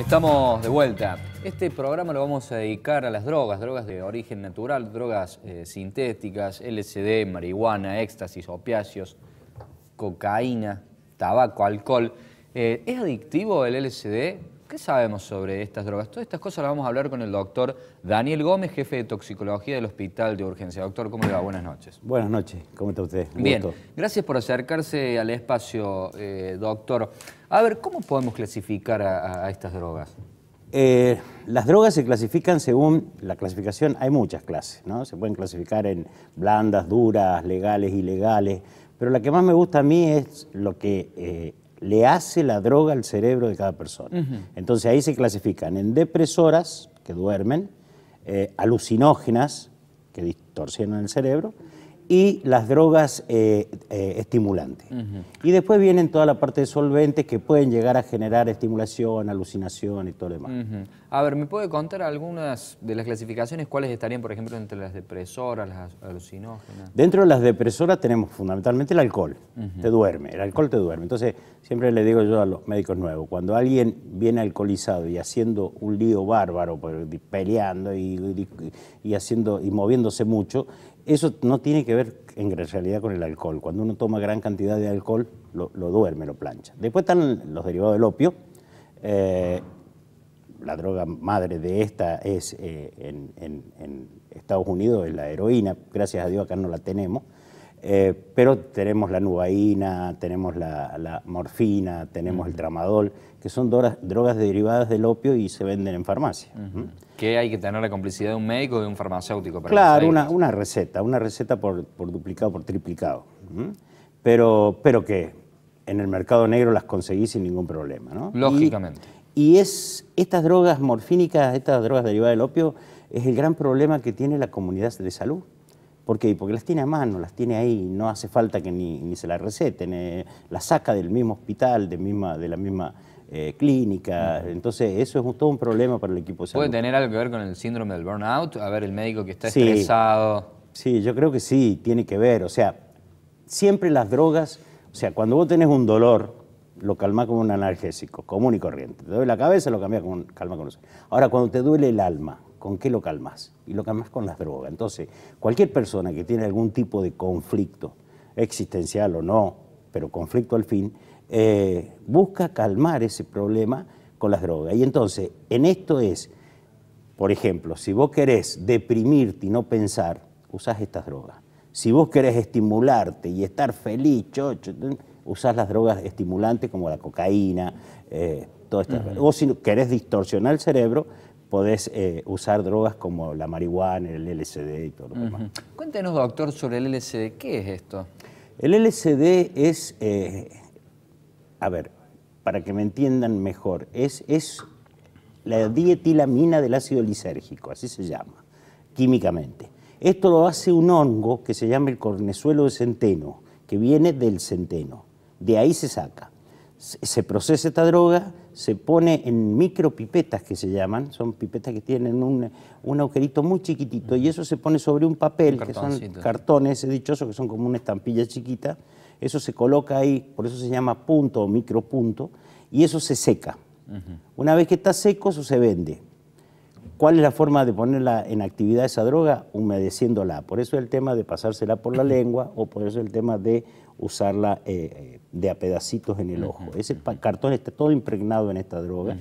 Estamos de vuelta. Este programa lo vamos a dedicar a las drogas, drogas de origen natural, drogas eh, sintéticas, LSD, marihuana, éxtasis, opiáceos, cocaína, tabaco, alcohol. Eh, ¿Es adictivo el LSD? ¿Qué sabemos sobre estas drogas? Todas estas cosas las vamos a hablar con el doctor Daniel Gómez, jefe de toxicología del Hospital de Urgencia. Doctor, ¿cómo le va? Buenas noches. Buenas noches, ¿cómo está usted? Bien, gracias por acercarse al espacio, eh, doctor. A ver, ¿cómo podemos clasificar a, estas drogas? Eh, las drogas se clasifican según la clasificación, hay muchas clases, ¿no? Se pueden clasificar en blandas, duras, legales, ilegales, pero la que más me gusta a mí es lo que eh, le hace la droga al cerebro de cada persona. Entonces ahí se clasifican en depresoras, que duermen, eh, alucinógenas, que distorsionan el cerebro, y las drogas eh, eh, estimulantes. Y después vienen toda la parte de solventes que pueden llegar a generar estimulación, alucinación y todo lo demás. A ver, ¿me puede contar algunas de las clasificaciones? ¿Cuáles estarían, por ejemplo, entre las depresoras, las alucinógenas? Dentro de las depresoras tenemos fundamentalmente el alcohol. Te duerme, el alcohol te duerme. Entonces, siempre le digo yo a los médicos nuevos, cuando alguien viene alcoholizado y haciendo un lío bárbaro, peleando y haciendo, y moviéndose mucho, eso no tiene que ver en realidad con el alcohol. Cuando uno toma gran cantidad de alcohol, lo, duerme, lo plancha. Después están los derivados del opio. Eh, la droga madre de esta es eh, en, Estados Unidos, es la heroína. Gracias a Dios acá no la tenemos. Eh, pero tenemos la nubaína, tenemos la, morfina, tenemos el tramadol que son drogas derivadas del opio y se venden en farmacia. ¿Qué Que hay que tener la complicidad de un médico o de un farmacéutico. Para claro, una, receta, una receta por, duplicado, por triplicado. pero, pero que en el mercado negro las conseguís sin ningún problema. ¿no? Lógicamente. Y, es, estas drogas morfínicas, estas drogas derivadas del opio, es el gran problema que tiene la comunidad de salud. ¿Por qué? Porque las tiene a mano, las tiene ahí, no hace falta que ni, se las receten, eh, las saca del mismo hospital, de, misma, de la misma eh, clínica. Entonces, eso es todo un problema para el equipo de ¿Puede tener algo que ver con el síndrome del burnout? A ver, el médico que está estresado. Sí, yo creo que sí, tiene que ver. O sea, siempre las drogas, o sea, cuando vos tenés un dolor, lo calmás con un analgésico, común y corriente. Te duele la cabeza, lo calmás con, calma con eso. Ahora, cuando te duele el alma, ¿con qué lo calmás? Y lo calmás con las drogas. Entonces, cualquier persona que tiene algún tipo de conflicto, existencial o no, pero conflicto al fin, eh, busca calmar ese problema con las drogas. Y entonces, en esto es, por ejemplo, si vos querés deprimirte y no pensar, usás estas drogas. Si vos querés estimularte y estar feliz, usás las drogas estimulantes como la cocaína, eh, todas estas. O si querés distorsionar el cerebro, podés eh, usar drogas como la marihuana, el LSD y todo lo demás. Cuéntenos, doctor, sobre el LSD. ¿Qué es esto? El LSD es a ver, para que me entiendan mejor, es, la dietilamina del ácido lisérgico, así se llama, químicamente. Esto lo hace un hongo que se llama el cornezuelo de centeno, que viene del centeno. De ahí se saca. Se procesa esta droga, se pone en micropipetas que se llaman, son pipetas que tienen un, agujerito muy chiquitito, y eso se pone sobre un papel, que son cartones, dichoso que son como una estampilla chiquita, eso se coloca ahí, por eso se llama punto o micropunto, y eso se seca. Una vez que está seco, eso se vende. ¿Cuál es la forma de ponerla en actividad esa droga? Humedeciéndola. Por eso es el tema de pasársela por la lengua o por eso el tema de usarla eh, eh, de a pedacitos en el ojo. Ese cartón está todo impregnado en esta droga.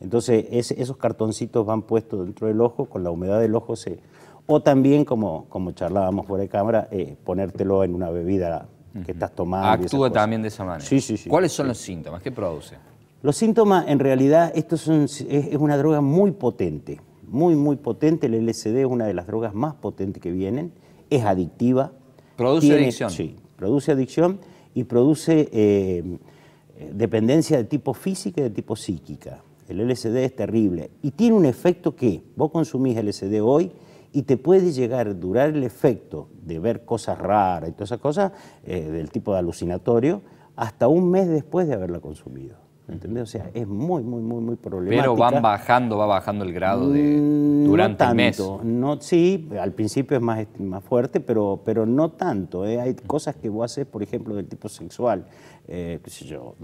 Entonces esos cartoncitos van puestos dentro del ojo, con la humedad del ojo se... O también, como, como charlábamos fuera de cámara, eh, ponértelo en una bebida que estás tomando. Actúa también de esa manera. Sí, sí, sí. ¿Cuáles son los síntomas? ¿Qué produce? Los síntomas, en realidad, esto es, una droga muy potente, muy, muy potente. El LSD es una de las drogas más potentes que vienen, es adictiva. Produce adicción. Sí, produce adicción y produce eh, dependencia de tipo física y de tipo psíquica. El LSD es terrible y tiene un efecto que vos consumís LSD hoy y te puede llegar a durar el efecto de ver cosas raras y todas esas cosas, eh, del tipo de alucinatorio, hasta un mes después de haberla consumido. ¿entendés? O sea, es muy, muy, muy, muy problemática. Pero van bajando, va bajando el grado de, mm, durante el mes. No, sí, al principio es más, más fuerte, pero, pero no tanto. ¿eh? Hay cosas que vos haces, por ejemplo, del tipo sexual, eh, yo,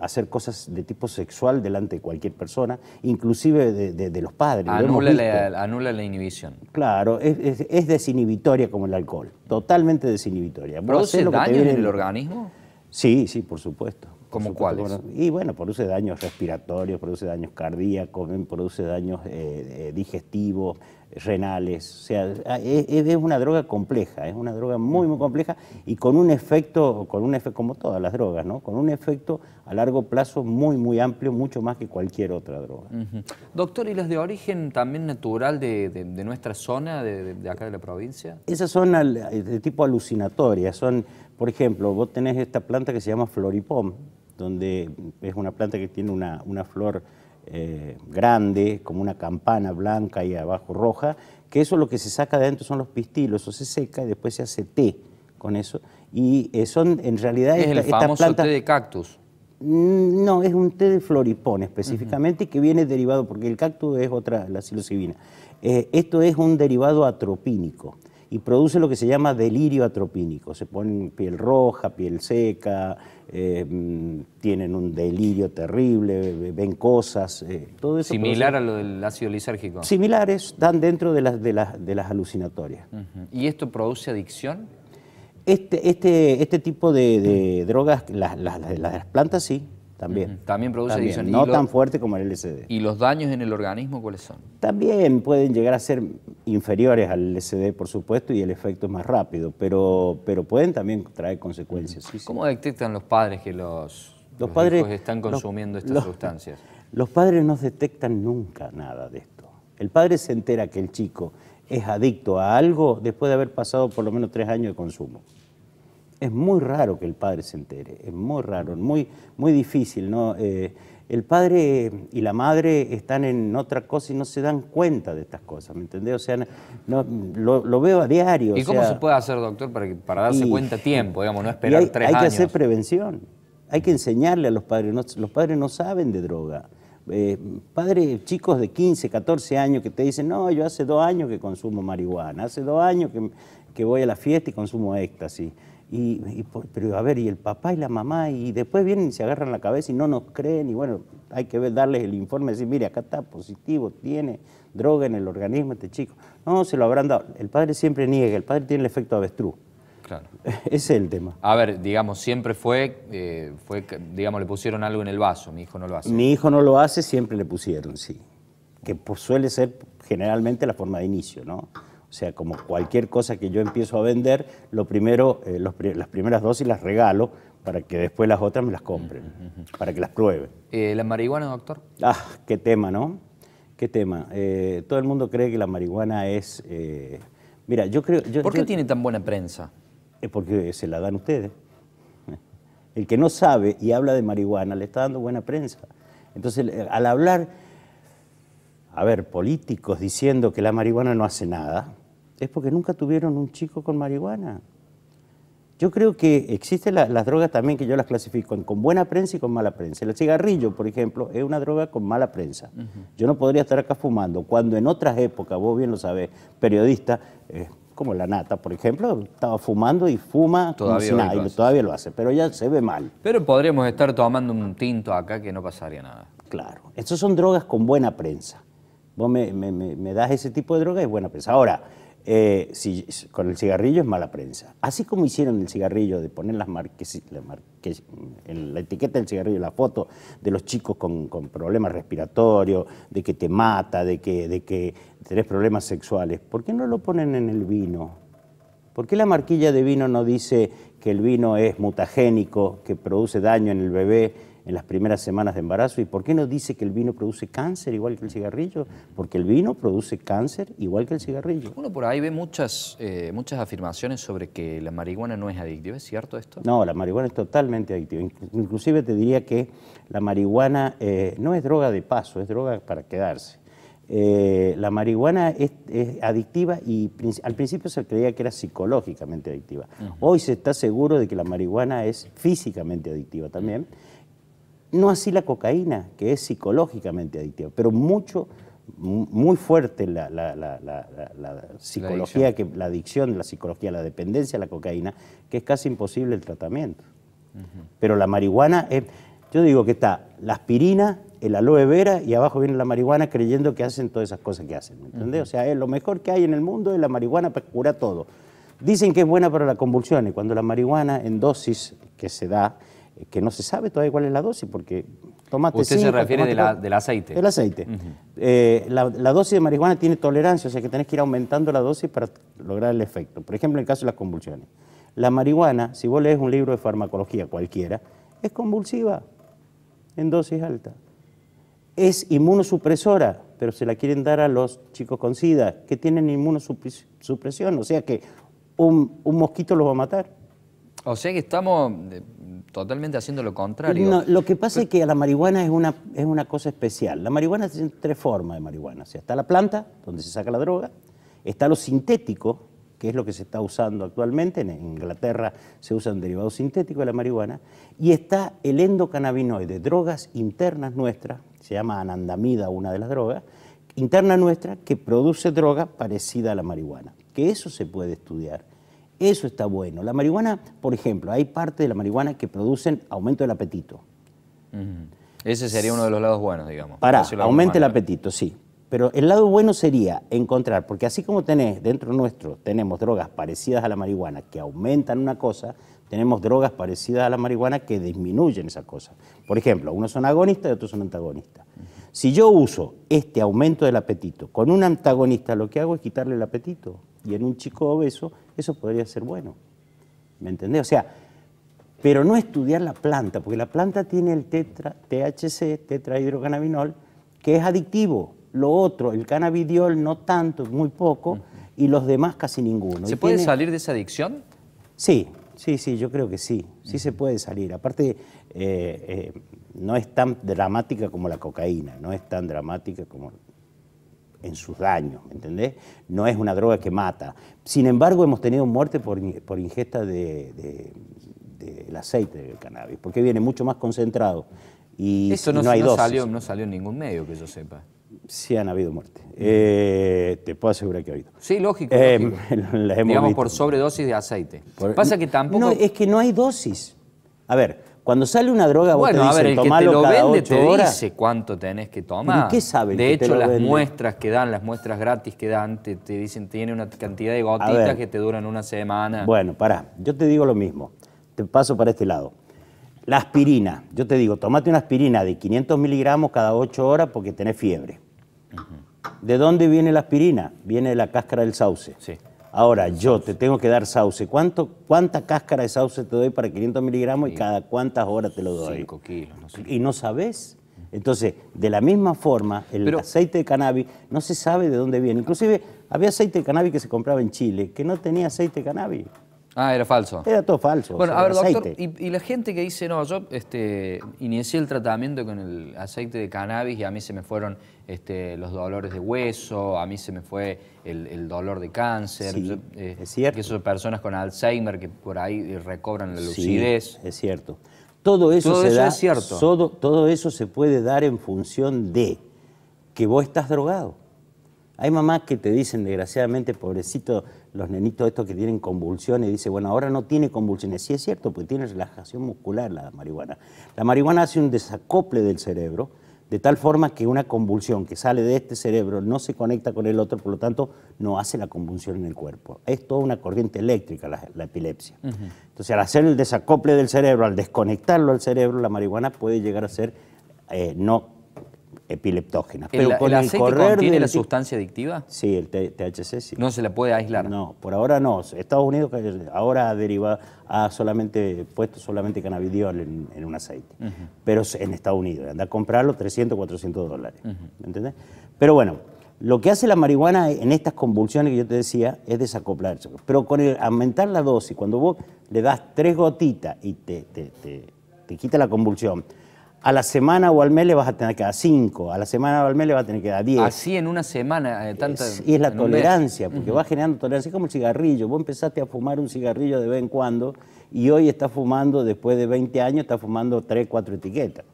hacer cosas de tipo sexual delante de cualquier persona, inclusive de, los padres. Anula, la, inhibición. Claro, es, desinhibitoria como el alcohol, totalmente desinhibitoria. ¿Produce daño en el organismo? Sí, sí, por supuesto. ¿Como cuáles? Y bueno, produce daños respiratorios, produce daños cardíacos, produce daños eh, eh, digestivos, renales. O sea, es, una droga compleja, es una droga muy, muy compleja y con un efecto, con un efecto como todas las drogas, ¿no? Con un efecto a largo plazo muy, muy amplio, mucho más que cualquier otra droga. Doctor, ¿y las de origen también natural de, nuestra zona, de, de, acá de la provincia? Esas son eh, de tipo alucinatoria, son, por ejemplo, vos tenés esta planta que se llama floripom, donde es una planta que tiene una, flor eh, grande, como una campana blanca y abajo roja, que eso lo que se saca de adentro son los pistilos, o se seca y después se hace té con eso. Y eh, son en realidad... Es esta, el famoso planta, té de cactus. Mm, no, es un té de floripón específicamente que viene derivado, porque el cactus es otra, la psilocibina. Eh, esto es un derivado atropínico y produce lo que se llama delirio atropínico. Se ponen piel roja, piel seca, eh, mm, tienen un delirio terrible, ven cosas, eh, todo Similar a lo del ácido lisérgico. Similares, dan dentro de las, de las, de las alucinatorias. ¿Y esto produce adicción? Este, este, este tipo de, drogas, las, las plantas sí, también. produce No tan fuerte como el LSD. ¿Y los daños en el organismo cuáles son? También pueden llegar a ser inferiores al LSD, por supuesto, y el efecto es más rápido, pero, pero pueden también traer consecuencias. ¿Cómo detectan los padres que los, los, padres, están consumiendo estas sustancias? Los padres no detectan nunca nada de esto. El padre se entera que el chico es adicto a algo después de haber pasado por lo menos tres años de consumo es muy raro que el padre se entere, es muy raro, muy, muy difícil. ¿no? Eh, el padre y la madre están en otra cosa y no se dan cuenta de estas cosas, ¿me entendés? O sea, lo, veo a diario. ¿Y cómo se puede hacer, doctor, para, darse cuenta a tiempo, digamos, no esperar hay, tres años? Hay que hacer prevención, hay que enseñarle a los padres, los padres no saben de droga. Eh, padres chicos de 15, 14 años que te dicen, no, yo hace dos años que consumo marihuana, hace dos años que, que voy a la fiesta y consumo éxtasis. Y, pero a ver, y el papá y la mamá, y después vienen y se agarran la cabeza y no nos creen, y bueno, hay que ver, darles el informe, y decir, mire, acá está positivo, tiene droga en el organismo este chico. No, se lo habrán dado. El padre siempre niega, el padre tiene el efecto avestruz. Claro. Ese es el tema. A ver, digamos, siempre fue, eh, fue, digamos, le pusieron algo en el vaso, mi hijo no lo hace. Mi hijo no lo hace, siempre le pusieron, sí. Que pues, suele ser generalmente la forma de inicio, ¿no? O sea, como cualquier cosa que yo empiezo a vender, lo primero, eh, las primeras dosis las regalo para que después las otras me las compren, para que las prueben. Eh, ¿La marihuana, doctor? Ah, qué tema, ¿no? Qué tema. Eh, todo el mundo cree que la marihuana es... mira, yo creo... ¿Por qué tiene tan buena prensa? Es porque se la dan ustedes. El que no sabe y habla de marihuana le está dando buena prensa. Entonces, al hablar, a ver, políticos diciendo que la marihuana no hace nada, es porque nunca tuvieron un chico con marihuana. Yo creo que existen las drogas también que yo las clasifico con buena prensa y con mala prensa. El cigarrillo, por ejemplo, es una droga con mala prensa. Yo no podría estar acá fumando, cuando en otras épocas, vos bien lo sabés, periodista, eh, como la nata, por ejemplo, estaba fumando y fuma todavía nada, y todavía lo hace, pero ya se ve mal. Pero podríamos estar tomando un tinto acá que no pasaría nada. Claro, estas son drogas con buena prensa. Vos me, me das ese tipo de droga y buena prensa. Ahora, eh, si, con el cigarrillo es mala prensa. Así como hicieron el cigarrillo de poner las la, en la etiqueta del cigarrillo, la foto de los chicos con, problemas respiratorios, de que te mata, de que, de que tenés problemas sexuales, ¿por qué no lo ponen en el vino? ¿Por qué la marquilla de vino no dice que el vino es mutagénico, que produce daño en el bebé en las primeras semanas de embarazo. ¿Y por qué no dice que el vino produce cáncer igual que el cigarrillo? Porque el vino produce cáncer igual que el cigarrillo. Uno por ahí ve muchas, eh, muchas afirmaciones sobre que la marihuana no es adictiva. ¿Es cierto esto? No, la marihuana es totalmente adictiva. Inclusive te diría que la marihuana eh, no es droga de paso, es droga para quedarse. Eh, la marihuana es, adictiva y al principio se creía que era psicológicamente adictiva. Hoy se está seguro de que la marihuana es físicamente adictiva también no así la cocaína, que es psicológicamente adictiva, pero mucho, muy fuerte la, psicología, que, la adicción, la psicología, la dependencia a la cocaína, que es casi imposible el tratamiento. Pero la marihuana, es, eh, yo digo que está la aspirina, el aloe vera y abajo viene la marihuana creyendo que hacen todas esas cosas que hacen, ¿me O sea, es lo mejor que hay en el mundo es la marihuana para curar todo. Dicen que es buena para la convulsión cuando la marihuana en dosis que se da que no se sabe todavía cuál es la dosis, porque tomate ¿Usted se refiere del aceite? el aceite. Eh, la, dosis de marihuana tiene tolerancia, o sea que tenés que ir aumentando la dosis para lograr el efecto. Por ejemplo, en el caso de las convulsiones. La marihuana, si vos lees un libro de farmacología cualquiera, es convulsiva en dosis alta. Es inmunosupresora, pero se la quieren dar a los chicos con SIDA, que tienen inmunosupresión, o sea que un mosquito los va a matar. O sea que estamos eh, totalmente haciendo lo contrario. lo que pasa es que la marihuana es una, es una cosa especial. La marihuana tiene tres formas de marihuana. está la planta, donde se saca la droga, está lo sintético, que es lo que se está usando actualmente, en Inglaterra se usa un derivado sintético de la marihuana, y está el endocannabinoide, drogas internas nuestras, se llama anandamida una de las drogas, interna nuestra que produce droga parecida a la marihuana, que eso se puede estudiar eso está bueno. La marihuana, por ejemplo, hay parte de la marihuana que producen aumento del apetito. Ese sería uno de los lados buenos, digamos. Para, aumente el apetito, sí. Pero el lado bueno sería encontrar, porque así como tenés dentro nuestro, tenemos drogas parecidas a la marihuana que aumentan una cosa, tenemos drogas parecidas a la marihuana que disminuyen esa cosa. Por ejemplo, unos son agonistas y otros son antagonistas. Si yo uso este aumento del apetito con un antagonista, lo que hago es quitarle el apetito. Y en un chico obeso, eso podría ser bueno. ¿Me entendés? O sea, pero no estudiar la planta, porque la planta tiene el tetra, THC, tetrahidrocannabinol, que es adictivo. Lo otro, el cannabidiol, no tanto, muy poco, y los demás casi ninguno. ¿Se puede salir de esa adicción? Sí, sí, sí, yo creo que sí. Sí se puede salir. Aparte, eh, eh, no es tan dramática como la cocaína, no es tan dramática como en sus daños, ¿me entendés? No es una droga que mata. Sin embargo, hemos tenido muerte por, ingesta del de, aceite del cannabis, porque viene mucho más concentrado y, Eso no, hay Salió, no salió en ningún medio que yo sepa. Sí han habido muertes. Mm. Eh, te puedo asegurar que ha habido. Sí, lógico. Eh, Digamos por sobredosis de aceite. Pasa que tampoco... es que no hay dosis. A ver, cuando sale una droga, vos bueno, te dicen, a ver, el que te lo vende te dice cuánto tenés que tomar. qué De que hecho, las muestras que dan, las muestras gratis que dan, te, dicen dicen tiene una cantidad de gotitas que te duran una semana. Bueno, pará, yo te digo lo mismo. Te paso para este lado. La aspirina, yo te digo, tomate una aspirina de 500 miligramos cada 8 horas porque tenés fiebre. ¿De dónde viene la aspirina? Viene de la cáscara del sauce. Sí. Ahora, yo te tengo que dar sauce. ¿Cuánto, ¿Cuánta cáscara de sauce te doy para 500 miligramos y cada cuántas horas te lo doy? 5 kilos. No sé. Y no sabes. Entonces, de la misma forma, el aceite de cannabis no se sabe de dónde viene. Inclusive, había aceite de cannabis que se compraba en Chile, que no tenía aceite de cannabis. Ah, era falso. Era todo falso. Bueno, a ver, doctor, y, la gente que dice, no, yo este, inicié el tratamiento con el aceite de cannabis y a mí se me fueron este, los dolores de hueso, a mí se me fue el, dolor de cáncer. Sí, es eh, cierto. Que son personas con Alzheimer que por ahí recobran la lucidez. Sí, es cierto. Todo eso, todo eso es cierto. todo eso se puede dar en función de que vos estás drogado. Hay mamás que te dicen, desgraciadamente, pobrecito, los nenitos estos que tienen convulsiones, dice, bueno, ahora no tiene convulsiones. Sí es cierto, porque tiene relajación muscular la marihuana. La marihuana hace un desacople del cerebro, de tal forma que una convulsión que sale de este cerebro no se conecta con el otro, por lo tanto, no hace la convulsión en el cuerpo. Es toda una corriente eléctrica la, epilepsia. Entonces, al hacer el desacople del cerebro, al desconectarlo al cerebro, la marihuana puede llegar a ser eh, no epileptógenas. Pero con el, aceite contiene la sustancia adictiva? Sí, el THC sí. ¿No se la puede aislar? No, por ahora no. Estados Unidos ahora deriva, ha solamente puesto solamente cannabidiol en, un aceite. Pero en Estados Unidos. Anda a comprarlo 300, 400 dólares. Pero bueno, lo que hace la marihuana en estas convulsiones que yo te decía es desacoplarse. Pero con aumentar la dosis, cuando vos le das tres gotitas y te, te, te quita la convulsión a la semana o al mes le vas a tener que dar 5, a la semana o al mes le vas a tener que dar 10. Así en una semana, de eh, Y es la tolerancia, porque va generando tolerancia. Es como el cigarrillo, vos empezaste a fumar un cigarrillo de vez en cuando y hoy estás fumando, después de 20 años, estás fumando 3, 4 etiquetas.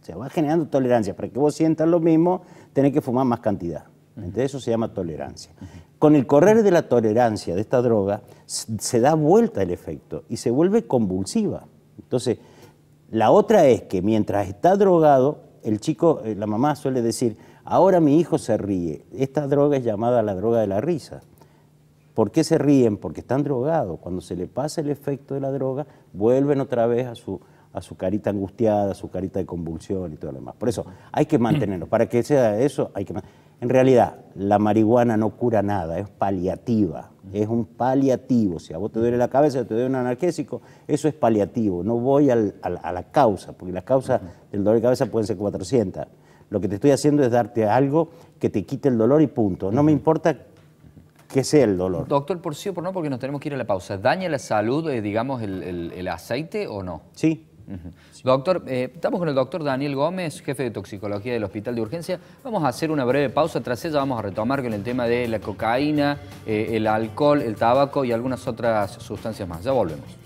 O sea, va generando tolerancia. Para que vos sientas lo mismo, tenés que fumar más cantidad. Entonces eso se llama tolerancia. Con el correr de la tolerancia de esta droga, se da vuelta el efecto y se vuelve convulsiva. Entonces, la otra es que mientras está drogado, el chico, eh, la mamá suele decir, ahora mi hijo se ríe. Esta droga es llamada la droga de la risa. ¿Por qué se ríen? Porque están drogados. Cuando se le pasa el efecto de la droga, vuelven otra vez a su, a su carita angustiada, a su carita de convulsión y todo lo demás. Por eso hay que mantenerlo. Para que sea eso, hay que En realidad, la marihuana no cura nada, es paliativa. Es un paliativo. Si a vos te duele la cabeza, te doy un analgésico, eso es paliativo. No voy al, a, la causa, porque las causas del dolor de cabeza pueden ser 400. Lo que te estoy haciendo es darte algo que te quite el dolor y punto. No me importa que sea el dolor. Doctor, por sí o por no, porque nos tenemos que ir a la pausa. ¿Daña la salud, eh, digamos, el aceite o no? Sí, Doctor, eh, estamos con el doctor Daniel Gómez, jefe de toxicología del Hospital de Urgencia. Vamos a hacer una breve pausa, tras ella vamos a retomar con el tema de la cocaína, eh, el alcohol, el tabaco y algunas otras sustancias más. Ya volvemos.